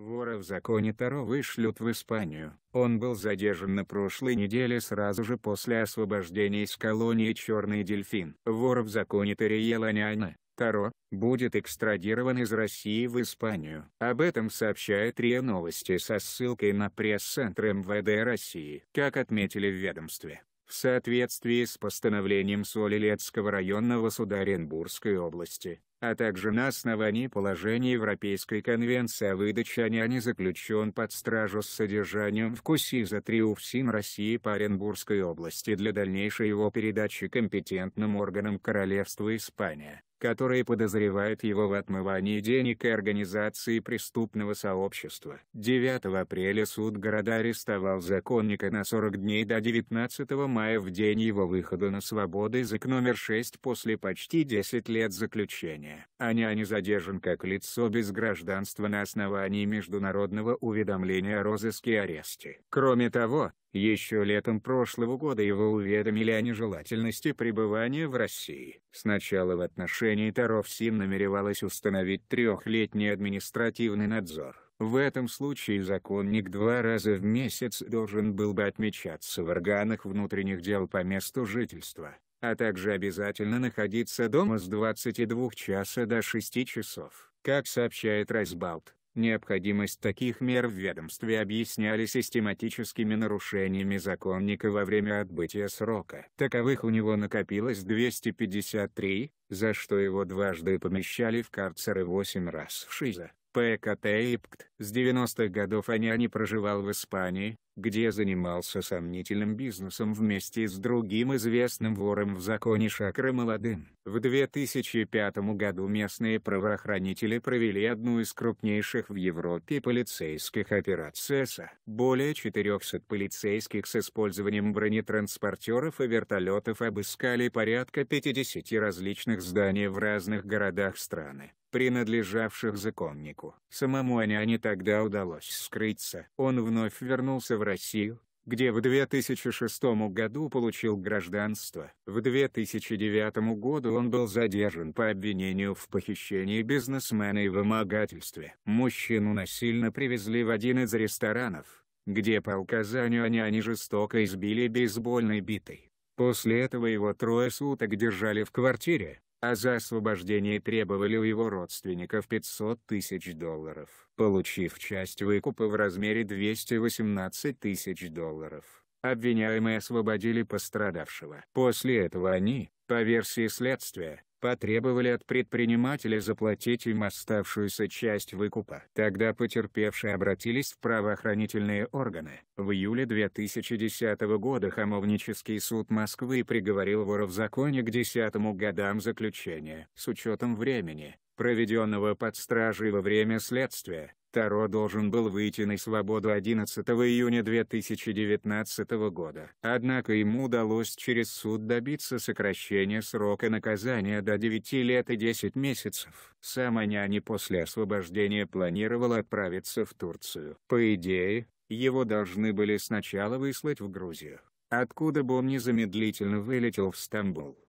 Вора в законе Таро вышлют в Испанию. Он был задержан на прошлой неделе сразу же после освобождения из колонии «Черный дельфин». Вор в законе Тариеланяна, Таро, будет экстрадирован из России в Испанию. Об этом сообщает РИА Новости со ссылкой на пресс-центр МВД России. Как отметили в ведомстве, в соответствии с постановлением Солилецкого районного суда Оренбургской области, а также на основании положений Европейской конвенции о выдаче а няни заключен под стражу с содержанием в КУСИ за Триувсин России по Оренбургской области для дальнейшей его передачи компетентным органам Королевства Испания которые подозревают его в отмывании денег и организации преступного сообщества. 9 апреля суд города арестовал законника на 40 дней до 19 мая в день его выхода на свободу из ИК номер 6 после почти 10 лет заключения. А не задержан как лицо без гражданства на основании международного уведомления о розыске и аресте. Кроме того, еще летом прошлого года его уведомили о нежелательности пребывания в России. Сначала в отношении Таров СИМ намеревалась установить трехлетний административный надзор. В этом случае законник два раза в месяц должен был бы отмечаться в органах внутренних дел по месту жительства, а также обязательно находиться дома с 22 часа до 6 часов. Как сообщает Райсбалт, Необходимость таких мер в ведомстве объясняли систематическими нарушениями законника во время отбытия срока. Таковых у него накопилось 253, за что его дважды помещали в карцеры 8 раз в ШИЗа. ПКТ Ипкт. С 90-х годов Аняни проживал в Испании, где занимался сомнительным бизнесом вместе с другим известным вором в законе Шакры Молодым. В 2005 году местные правоохранители провели одну из крупнейших в Европе полицейских операций СА. Более 400 полицейских с использованием бронетранспортеров и вертолетов обыскали порядка 50 различных зданий в разных городах страны принадлежавших законнику. Самому Аняне тогда удалось скрыться. Он вновь вернулся в Россию, где в 2006 году получил гражданство. В 2009 году он был задержан по обвинению в похищении бизнесмена и вымогательстве. Мужчину насильно привезли в один из ресторанов, где по указанию няни жестоко избили бейсбольной битой. После этого его трое суток держали в квартире, а за освобождение требовали у его родственников 500 тысяч долларов, получив часть выкупа в размере 218 тысяч долларов. Обвиняемые освободили пострадавшего. После этого они, по версии следствия, потребовали от предпринимателя заплатить им оставшуюся часть выкупа. Тогда потерпевшие обратились в правоохранительные органы. В июле 2010 года Хамовнический суд Москвы приговорил вора в законе к десятому годам заключения. С учетом времени, проведенного под стражей во время следствия, Таро должен был выйти на свободу 11 июня 2019 года. Однако ему удалось через суд добиться сокращения срока наказания до 9 лет и 10 месяцев. Сама няни после освобождения планировала отправиться в Турцию. По идее, его должны были сначала выслать в Грузию, откуда бы он незамедлительно вылетел в Стамбул.